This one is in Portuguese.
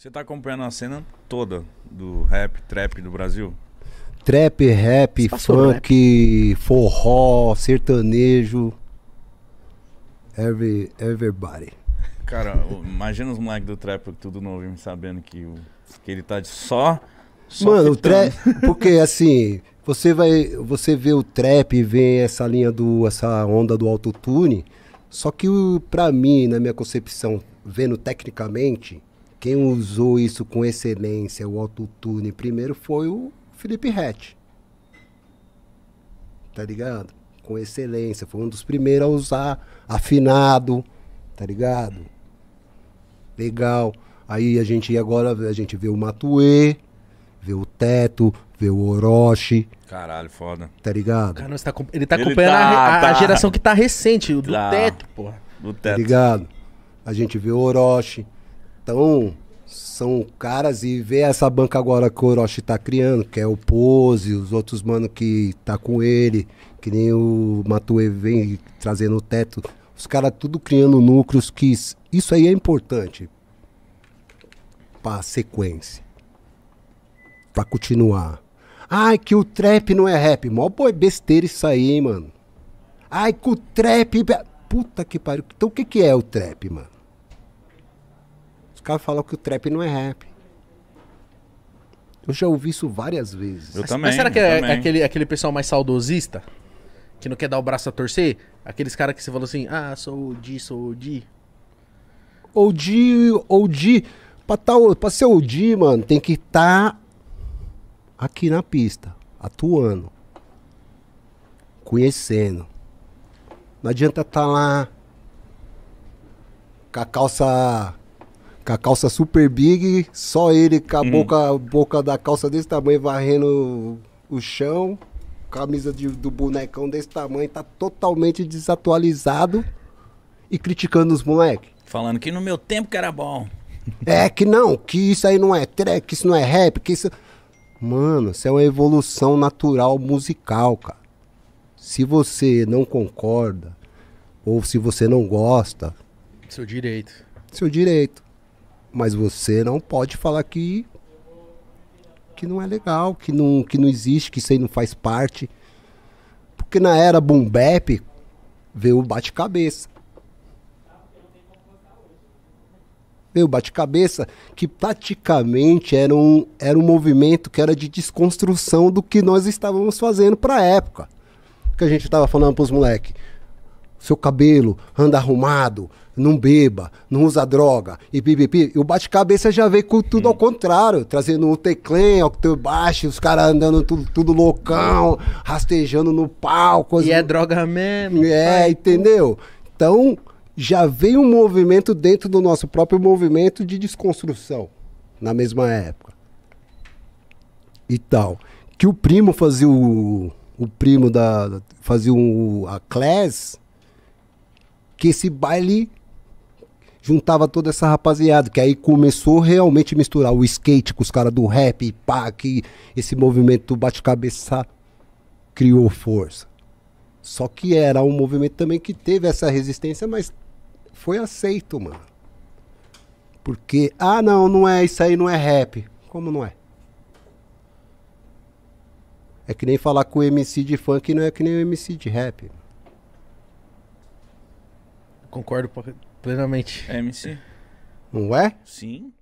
Você tá acompanhando a cena toda do rap, trap do Brasil? Trap, rap, funk, rap? forró, sertanejo. Every, everybody. Cara, imagina os moleques do trap tudo novo sabendo que, que ele tá de só. só Mano, o trap. Porque assim, você vai. Você vê o trap, vê essa linha do. essa onda do autotune. Só que para pra mim, na minha concepção, vendo tecnicamente, quem usou isso com excelência, o autotune, primeiro foi o Felipe Rett. Tá ligado? Com excelência. Foi um dos primeiros a usar, afinado, tá ligado? Legal. Aí a gente agora a gente vê o Matue, vê o Teto, vê o Orochi. Caralho, foda. Tá ligado? Cara, tá, ele tá ele acompanhando tá, a, a, tá. a, geração que tá recente, do tá. Teto, porra. Do tá Teto. Tá ligado? A gente vê o Orochi. Então, são caras e ver essa banca agora que o Orochi tá criando, que é o Pose, os outros mano que tá com ele, que nem o Matue vem trazendo o teto. Os caras tudo criando núcleos que isso aí é importante pra sequência. Pra continuar. Ai, que o trap não é rap. Mó boi besteira isso aí, hein, mano. Ai, que o trap. Puta que pariu. Então o que, que é o trap, mano? Os caras falam que o trap não é rap. Eu já ouvi isso várias vezes. Eu mas, também. Mas será que é aquele, aquele pessoal mais saudosista? Que não quer dar o braço a torcer? Aqueles caras que você falou assim, ah, sou o Di, sou o Di. Ou Di, ou Di. Pra, tá, pra ser o Di, mano, tem que estar tá aqui na pista, atuando. Conhecendo. Não adianta estar tá lá com a calça com a calça super big, só ele com a hum. boca, boca da calça desse tamanho varrendo o chão, camisa de, do bonecão desse tamanho, tá totalmente desatualizado e criticando os moleques. Falando que no meu tempo que era bom. É que não, que isso aí não é track, que isso não é rap, que isso. Mano, isso é uma evolução natural musical, cara. Se você não concorda, ou se você não gosta. Seu direito. Seu direito. Mas você não pode falar que que não é legal, que não, que não existe, que isso aí não faz parte. Porque na era boom bap veio o bate-cabeça. Veio o bate-cabeça que praticamente era um, era um movimento que era de desconstrução do que nós estávamos fazendo para a época. Que a gente estava falando para os moleques seu cabelo, anda arrumado, não beba, não usa droga, e pipipi. E o bate-cabeça já veio com tudo ao contrário, trazendo o teclém, o teu baixo, os caras andando tudo, tudo loucão, rastejando no palco. E é droga mesmo. É, pai. entendeu? Então, já veio um movimento dentro do nosso próprio movimento de desconstrução, na mesma época. E tal. Que o primo fazia o... O primo da... Fazia um a Class que esse baile juntava toda essa rapaziada, que aí começou realmente a misturar o skate com os caras do rap, pá, que esse movimento bate-cabeça criou força. Só que era um movimento também que teve essa resistência, mas foi aceito, mano. Porque, ah, não, não é, isso aí não é rap. Como não é? É que nem falar com o MC de funk não é que nem o MC de rap. Concordo plenamente. É MC? Não é? Sim.